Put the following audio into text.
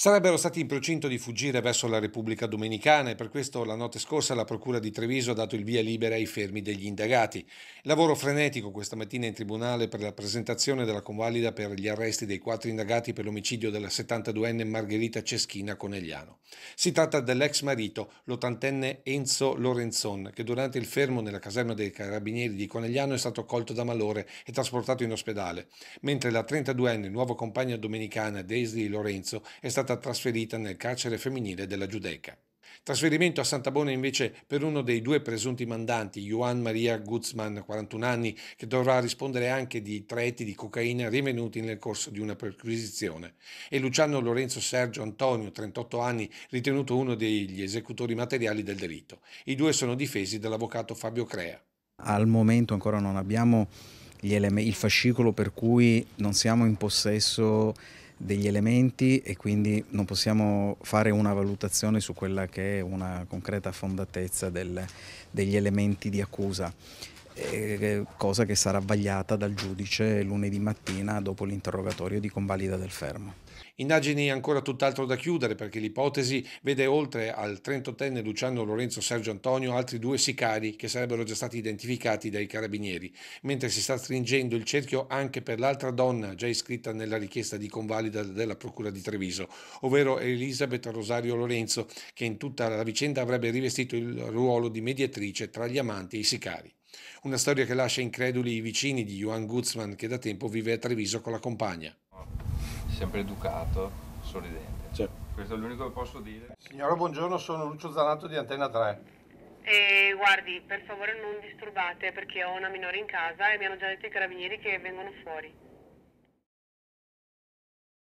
Sarebbero stati in procinto di fuggire verso la Repubblica Dominicana e per questo la notte scorsa la Procura di Treviso ha dato il via libera ai fermi degli indagati. Lavoro frenetico questa mattina in tribunale per la presentazione della convalida per gli arresti dei quattro indagati per l'omicidio della 72enne Margherita Ceschina Conegliano. Si tratta dell'ex marito, l'ottantenne Enzo Lorenzon, che durante il fermo nella caserma dei carabinieri di Conegliano è stato colto da malore e trasportato in ospedale, mentre la 32enne nuova compagna dominicana Daisy Lorenzo è stata stata trasferita nel carcere femminile della Giudeca. Trasferimento a Santa Bona invece per uno dei due presunti mandanti, Juan Maria Guzman, 41 anni, che dovrà rispondere anche di traetti di cocaina rinvenuti nel corso di una perquisizione, e Luciano Lorenzo Sergio Antonio, 38 anni, ritenuto uno degli esecutori materiali del delitto. I due sono difesi dall'avvocato Fabio Crea. Al momento ancora non abbiamo il fascicolo per cui non siamo in possesso degli elementi e quindi non possiamo fare una valutazione su quella che è una concreta fondatezza del, degli elementi di accusa. Eh, cosa che sarà vagliata dal giudice lunedì mattina dopo l'interrogatorio di convalida del fermo. Indagini ancora tutt'altro da chiudere perché l'ipotesi vede oltre al 38enne Luciano Lorenzo Sergio Antonio altri due sicari che sarebbero già stati identificati dai carabinieri, mentre si sta stringendo il cerchio anche per l'altra donna già iscritta nella richiesta di convalida della Procura di Treviso, ovvero Elisabeth Rosario Lorenzo, che in tutta la vicenda avrebbe rivestito il ruolo di mediatrice tra gli amanti e i sicari. Una storia che lascia increduli i vicini di Johan Guzman che da tempo vive a Treviso con la compagna. Sempre educato, sorridente. Certo. Questo è l'unico che posso dire. Signora, buongiorno, sono Lucio Zanato di Antenna 3. E guardi, per favore non disturbate perché ho una minore in casa e mi hanno già detto i carabinieri che vengono fuori.